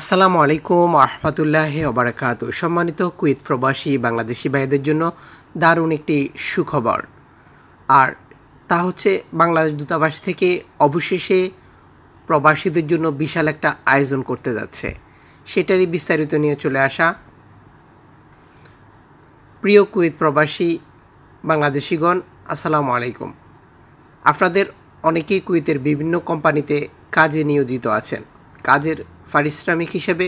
আসসালামু আলাইকুম আহমতুল্লাহ ওবরাকাত সম্মানিত কুয়েত প্রবাসী বাংলাদেশি ভাইদের জন্য দারুণ একটি সুখবর আর তা হচ্ছে বাংলাদেশ দূতাবাস থেকে অবশেষে প্রবাসীদের জন্য বিশাল একটা আয়োজন করতে যাচ্ছে সেটারই বিস্তারিত নিয়ে চলে আসা প্রিয় কুয়েত প্রবাসী বাংলাদেশিগণ আসসালামু আলাইকুম আপনাদের অনেকেই কুয়েতের বিভিন্ন কোম্পানিতে কাজে নিয়োজিত আছেন কাজের পারিশ্রমিক হিসেবে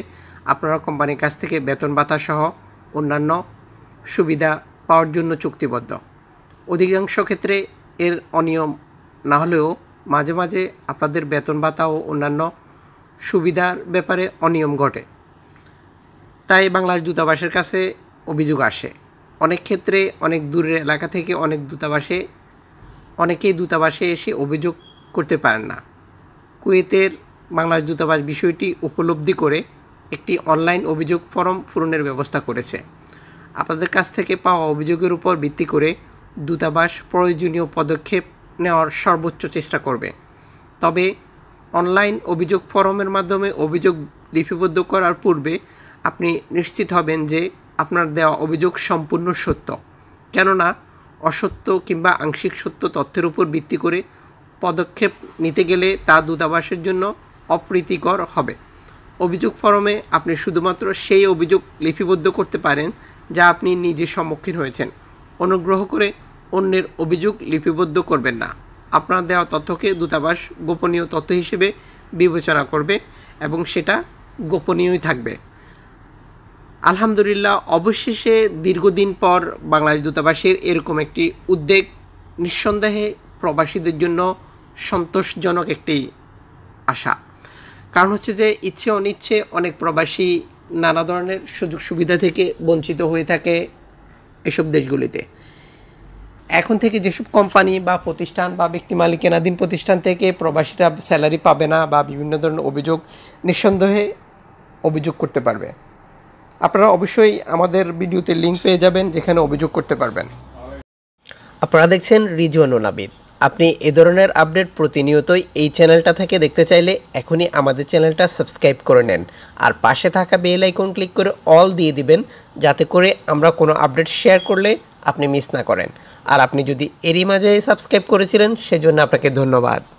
আপনারা কোম্পানির কাছ থেকে বেতন ভাতা সহ অন্যান্য সুবিধা পাওয়ার জন্য চুক্তিবদ্ধ অধিকাংশ ক্ষেত্রে এর অনিয়ম না হলেও মাঝে মাঝে আপনাদের বেতন ভাতা ও অন্যান্য সুবিধার ব্যাপারে অনিয়ম ঘটে তাই বাংলার দূতাবাসের কাছে অভিযোগ আসে অনেক ক্ষেত্রে অনেক দূরের এলাকা থেকে অনেক দূতাবাসে অনেকেই দূতাবাসে এসে অভিযোগ করতে পারেন না কুয়েতের বাংলাদেশ দূতাবাস বিষয়টি উপলব্ধি করে একটি অনলাইন অভিযোগ ফর্ম পূরণের ব্যবস্থা করেছে আপনাদের কাছ থেকে পাওয়া অভিযোগের উপর ভিত্তি করে দূতাবাস প্রয়োজনীয় পদক্ষেপ নেওয়ার সর্বোচ্চ চেষ্টা করবে তবে অনলাইন অভিযোগ ফরমের মাধ্যমে অভিযোগ লিপিবদ্ধ করার পূর্বে আপনি নিশ্চিত হবেন যে আপনার দেওয়া অভিযোগ সম্পূর্ণ সত্য কেননা অসত্য কিংবা আংশিক সত্য তথ্যের উপর ভিত্তি করে পদক্ষেপ নিতে গেলে তা দূতাবাসের জন্য অপ্রীতিকর হবে অভিযোগ ফরমে আপনি শুধুমাত্র সেই অভিযোগ লিপিবদ্ধ করতে পারেন যা আপনি নিজে সম্মুখীন হয়েছেন অনুগ্রহ করে অন্যের অভিযোগ লিপিবদ্ধ করবেন না আপনার দেওয়া তথ্যকে দূতাবাস গোপনীয় তথ্য হিসেবে বিবেচনা করবে এবং সেটা গোপনীয়ই থাকবে আলহামদুলিল্লাহ অবশেষে দীর্ঘদিন পর বাংলাদেশ দূতাবাসের এরকম একটি উদ্বেগ নিঃসন্দেহে প্রবাসীদের জন্য সন্তোষজনক একটি আশা কারণ হচ্ছে যে ইচ্ছে অনিচ্ছে অনেক প্রবাসী নানা ধরনের সুযোগ সুবিধা থেকে বঞ্চিত হয়ে থাকে এসব দেশগুলিতে এখন থেকে যেসব কোম্পানি বা প্রতিষ্ঠান বা ব্যক্তি মালিকানাধীন প্রতিষ্ঠান থেকে প্রবাসীরা স্যালারি পাবে না বা বিভিন্ন ধরনের অভিযোগ নিঃসন্দেহে অভিযোগ করতে পারবে আপনারা অবশ্যই আমাদের ভিডিওতে লিঙ্ক পেয়ে যাবেন যেখানে অভিযোগ করতে পারবেন আপনারা দেখছেন রিজওয়ানুল আবিদ আপনি এ ধরনের আপডেট প্রতিনিয়তই এই চ্যানেলটা থেকে দেখতে চাইলে এখনই আমাদের চ্যানেলটা সাবস্ক্রাইব করে নেন আর পাশে থাকা বেল আইকন ক্লিক করে অল দিয়ে দিবেন যাতে করে আমরা কোনো আপডেট শেয়ার করলে আপনি মিস না করেন আর আপনি যদি এরই মাঝে সাবস্ক্রাইব করেছিলেন সেজন্য আপনাকে ধন্যবাদ